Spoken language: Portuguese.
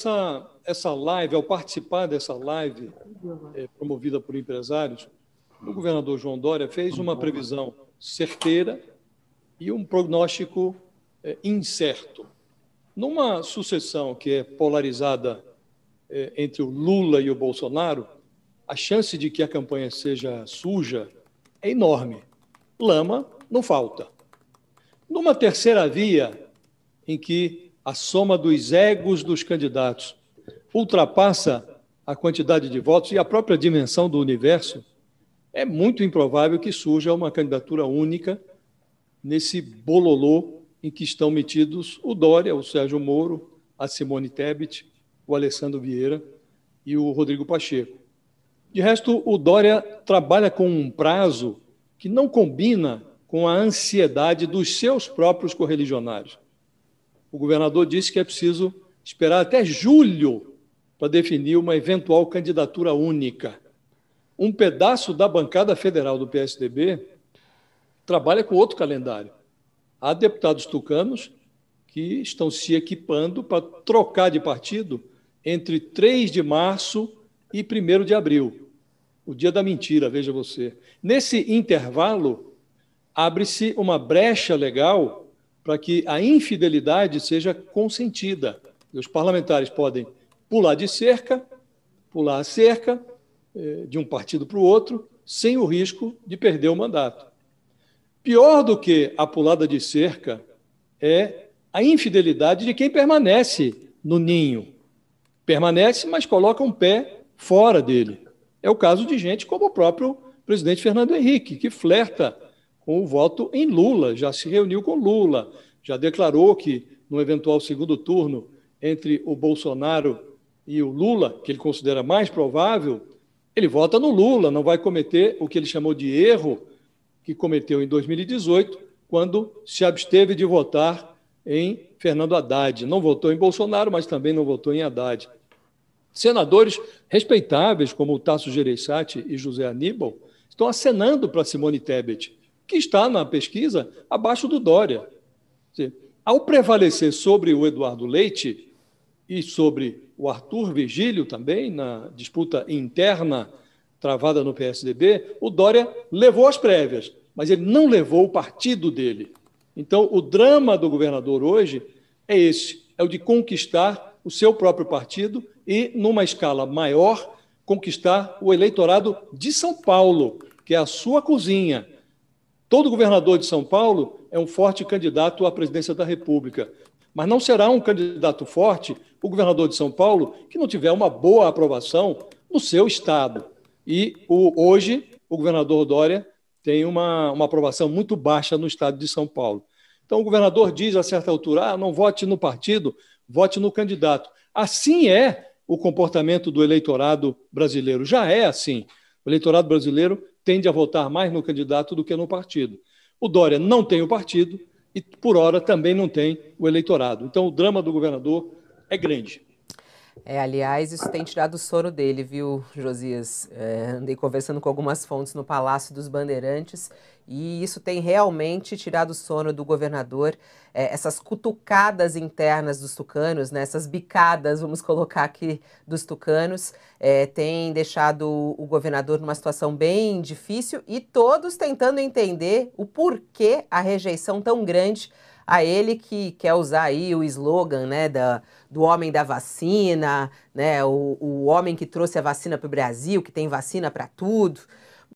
essa, essa live, ao participar dessa live é, promovida por empresários, o governador João Dória fez uma previsão certeira e um prognóstico é, incerto. Numa sucessão que é polarizada é, entre o Lula e o Bolsonaro, a chance de que a campanha seja suja é enorme. Lama não falta. Numa terceira via, em que a soma dos egos dos candidatos ultrapassa a quantidade de votos e a própria dimensão do universo, é muito improvável que surja uma candidatura única nesse bololô em que estão metidos o Dória, o Sérgio Moro, a Simone Tebet, o Alessandro Vieira e o Rodrigo Pacheco. De resto, o Dória trabalha com um prazo que não combina com a ansiedade dos seus próprios correligionários o governador disse que é preciso esperar até julho para definir uma eventual candidatura única. Um pedaço da bancada federal do PSDB trabalha com outro calendário. Há deputados tucanos que estão se equipando para trocar de partido entre 3 de março e 1 de abril. O dia da mentira, veja você. Nesse intervalo, abre-se uma brecha legal para que a infidelidade seja consentida. Os parlamentares podem pular de cerca, pular a cerca eh, de um partido para o outro, sem o risco de perder o mandato. Pior do que a pulada de cerca é a infidelidade de quem permanece no ninho. Permanece, mas coloca um pé fora dele. É o caso de gente como o próprio presidente Fernando Henrique, que flerta com o voto em Lula, já se reuniu com Lula, já declarou que no eventual segundo turno entre o Bolsonaro e o Lula, que ele considera mais provável, ele vota no Lula, não vai cometer o que ele chamou de erro que cometeu em 2018, quando se absteve de votar em Fernando Haddad. Não votou em Bolsonaro, mas também não votou em Haddad. Senadores respeitáveis, como o Tasso Gereissati e José Aníbal, estão acenando para Simone Tebet que está na pesquisa abaixo do Dória. ao prevalecer sobre o Eduardo Leite e sobre o Arthur Virgílio também, na disputa interna travada no PSDB, o Dória levou as prévias, mas ele não levou o partido dele. Então, o drama do governador hoje é esse: é o de conquistar o seu próprio partido e, numa escala maior, conquistar o eleitorado de São Paulo, que é a sua cozinha Todo governador de São Paulo é um forte candidato à presidência da República, mas não será um candidato forte o governador de São Paulo que não tiver uma boa aprovação no seu estado. E o, hoje o governador Dória tem uma, uma aprovação muito baixa no estado de São Paulo. Então o governador diz a certa altura: ah, não vote no partido, vote no candidato. Assim é o comportamento do eleitorado brasileiro. Já é assim. O eleitorado brasileiro tende a votar mais no candidato do que no partido. O Dória não tem o partido e, por hora, também não tem o eleitorado. Então, o drama do governador é grande. É, aliás, isso tem tirado o sono dele, viu, Josias? É, andei conversando com algumas fontes no Palácio dos Bandeirantes e isso tem realmente tirado o sono do governador. É, essas cutucadas internas dos tucanos, né, essas bicadas, vamos colocar aqui, dos tucanos, é, tem deixado o governador numa situação bem difícil e todos tentando entender o porquê a rejeição tão grande a ele que quer usar aí o slogan né, da, do homem da vacina, né, o, o homem que trouxe a vacina para o Brasil, que tem vacina para tudo.